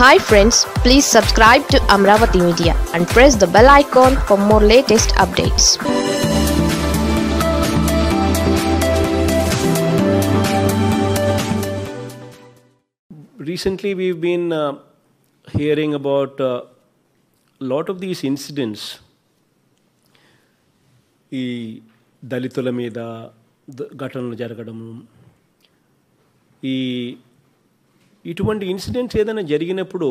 Hi friends, please subscribe to Amravati Media and press the bell icon for more latest updates. Recently we've been uh, hearing about a uh, lot of these incidents ఈ దళితుల the ఘటనలు జరగడము ఇటువంటి incidents ఏదైనా జరిగినప్పుడు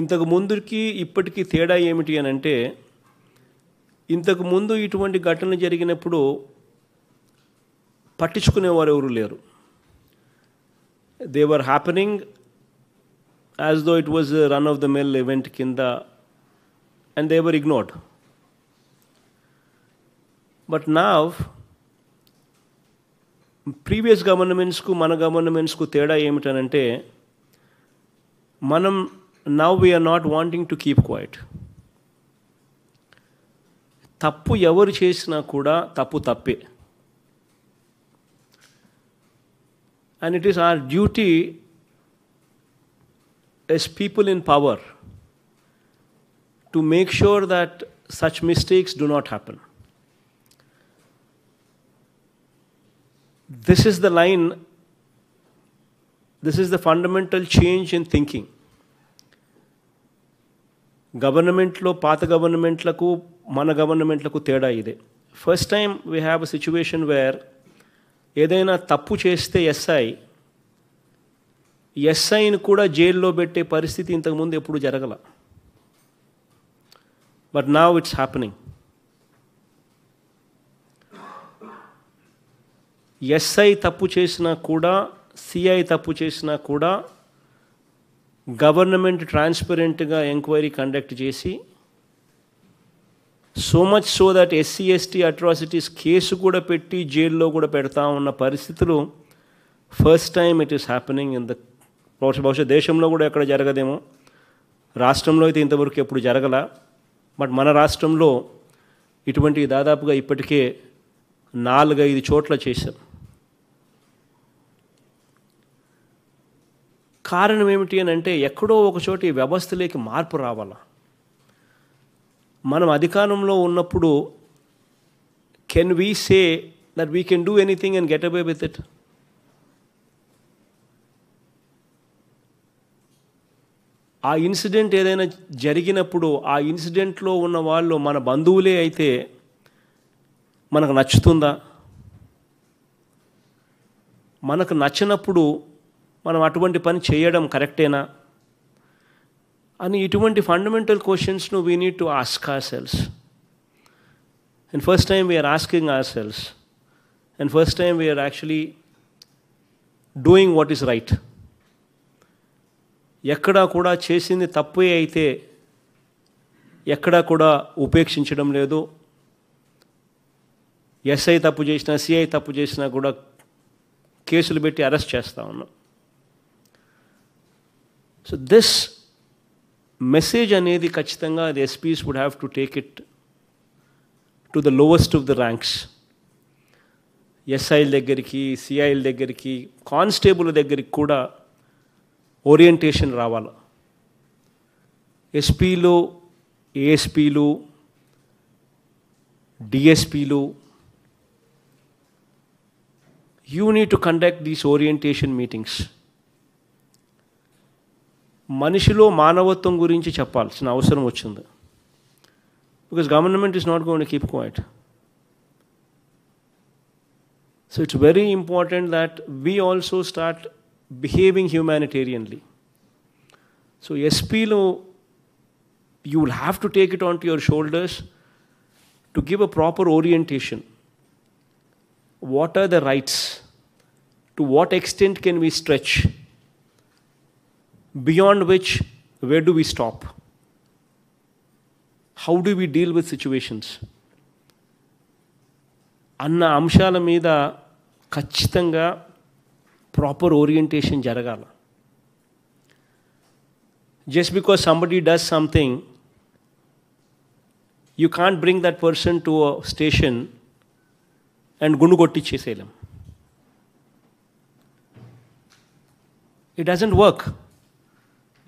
ఇంతకు ముందుకి ఇప్పటికీ తేడా ఏమిటి అని అంటే ఇంతకు ముందు ఇటువంటి ఘటన జరిగినప్పుడు పట్టించుకునేవారు ఎవరు లేరు they were happening as though it was run of the mill event కింద and they were ignored but now previous గవర్నమెంట్స్కు మన గవర్నమెంట్స్కు తేడా ఏమిటనంటే మనం now we are not wanting to keep quiet తప్పు ఎవరు చేసినా కూడా తప్పు తప్పే and it is our duty as people in power to make sure that such mistakes do not happen This is the line this is the fundamental change in thinking గవర్నమెంట్లో పాత గవర్నమెంట్లకు మన గవర్నమెంట్లకు తేడా ఇదే first time we have a situation where ఏదైనా తప్పు చేస్తే ఎస్ఐ ఎస్ఐని కూడా జైల్లో పెట్టే పరిస్థితి ఇంతకుముందు ఎప్పుడు జరగల but now it's happening SI తప్పు చేసినా కూడా సిఐ తప్పు చేసినా కూడా గవర్నమెంట్ ట్రాన్స్పరెంట్గా ఎంక్వైరీ కండక్ట్ చేసి so much so that SC ST atrocities case కూడా పెట్టి జైల్లో కూడా పెడతా ఉన్న పరిస్థితులు first time it is happening in the బహుశా బహుశా దేశంలో కూడా ఎక్కడ జరగదేమో రాష్ట్రంలో అయితే ఇంతవరకు ఎప్పుడు జరగల బట్ మన రాష్ట్రంలో ఇటువంటి దాదాపుగా ఇప్పటికే నాలుగైదు చోట్ల చేశాం కారణం ఏమిటి అని అంటే ఎక్కడో ఒక చోట ఈ వ్యవస్థలోకి మార్పు రావాల మనం అధికారంలో ఉన్నప్పుడు can we say that we can do anything and get away with it ఆ ఇన్సిడెంట్ ఏదైనా జరిగినప్పుడు ఆ ఇన్సిడెంట్లో ఉన్న వాళ్ళు మన బంధువులే అయితే మనకు నచ్చుతుందా మనకు నచ్చినప్పుడు మనం అటువంటి పని చేయడం కరెక్టేనా అని ఇటువంటి ఫండమెంటల్ క్వశ్చన్స్ను we need to ask ourselves and first time we are asking ourselves and first time we are actually doing what is right ఎక్కడా కూడా చేసింది తప్పే అయితే ఎక్కడా కూడా ఉపేక్షించడం లేదు ఎస్ఐ తప్పు చేసినా సిఐ తప్పు చేసినా కూడా కేసులు పెట్టి అరెస్ట్ చేస్తూ ఉన్నాం సో దిస్ మెసేజ్ అనేది ఖచ్చితంగా the SPs would have to take it to the lowest of the ranks ఎస్ఐల దగ్గరికి సిఐల దగ్గరికి కానిస్టేబుల్ దగ్గరికి కూడా ఓరియంటేషన్ రావాలి ఎస్పీలు ఏఎస్పీలు డిఎస్పీలు you need to conduct these orientation meetings మనిషిలో మానవత్వం గురించి చెప్పాల్సిన అవసరం వచ్చింది because government is not gonna keep quiet so it's very important that we also start behaving humanitarianly so ఎస్పీలో you will have to take it on to your shoulders to give a proper orientation what are the rights to what extent can we stretch beyond which, where do we stop? How do we deal with situations? అన్న అంశాల మీద ఖచ్చితంగా proper orientation జరగాల just because somebody does something you can't bring that person to station and గుండు కొట్టిచ్చేసేయలేం it doesn't work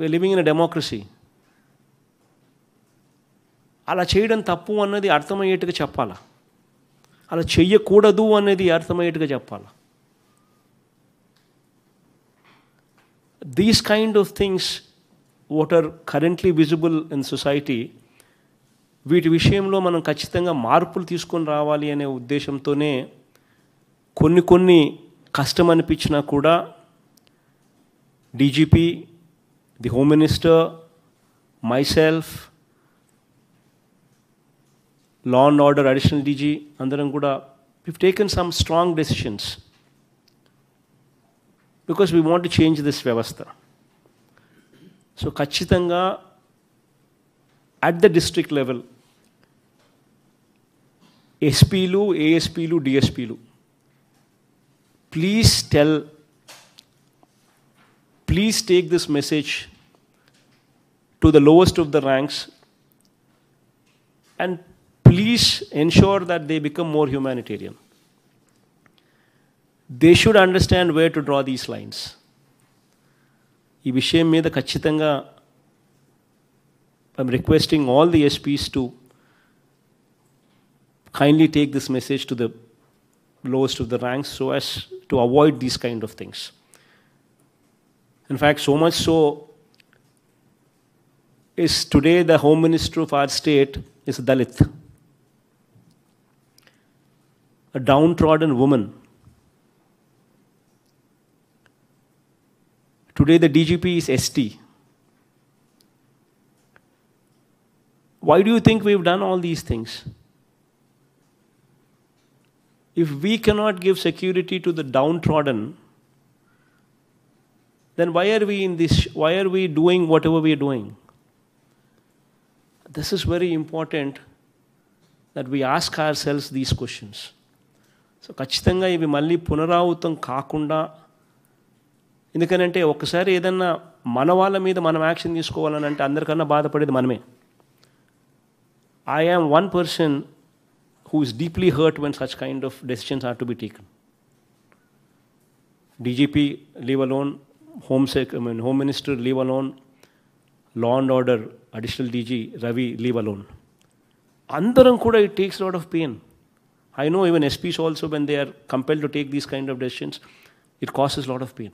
we are living in democracy అలా చేయడం తప్పు అన్నది అర్థమయ్యేట్టుగా చెప్పాలా అలా చెయ్యకూడదు అనేది అర్థమయ్యేట్టుగా చెప్పాలా these kind of things what are currently visible in society వీటి విషయంలో మనం ఖచ్చితంగా మార్పులు తీసుకొని రావాలి అనే ఉద్దేశంతోనే కొన్ని కొన్ని కష్టం అనిపించినా కూడా DGP the Home Minister, myself, Law and Order Additional DG, Andaram Guda, we've taken some strong decisions because we want change this వ్యవస్థ సో ఖచ్చితంగా అట్ ద డిస్ట్రిక్ట్ లెవెల్ ఎస్పీలు ఏఎస్పీలు డిఎస్పీలు please tell please take this message to the lowest of the ranks and please ensure that they become more humanitarian. They should understand where to draw these lines. I'm requesting all the SPs to kindly take this message to the lowest of the ranks so as to avoid these kind of things. In fact, so much so is today the home minister of our state is a Dalit. A downtrodden woman. Today the DGP is ST. Why do you think we've done all these things? If we cannot give security to the downtrodden, then why are we in this? Why are we doing whatever we are doing? This is very important that we ask ourselves these questions. So ఖచ్చితంగా ఇవి మళ్ళీ పునరావృతం కాకుండా ఎందుకనంటే ఒకసారి ఏదన్నా మన వాళ్ళ మీద మనం యాక్షన్ తీసుకోవాలని అంటే అందరికన్నా బాధపడేది మనమే I am one person who is deeply hurt when such kind of decisions are to be taken. DGP, leave alone Home Sec, I mean, Home Minister, leave alone. Law and Order, Additional DG, Ravi, leave alone. Andharam kuda, it takes a lot of pain. I know even SPs also, when they are compelled to take these kind of decisions, it causes a lot of pain.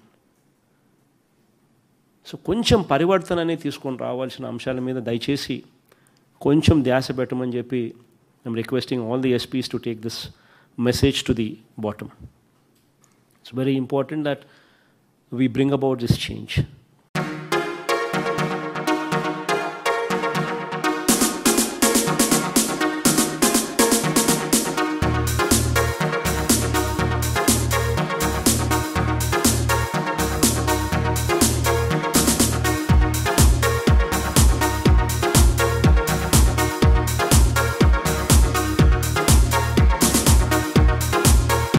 So, koncham parivartan ane tiskon raavalchana amshala meeda daichesi, koncham dhyasa betuman jepi, I'm requesting all the SPs to take this message to the bottom. It's very important that we bring about this change.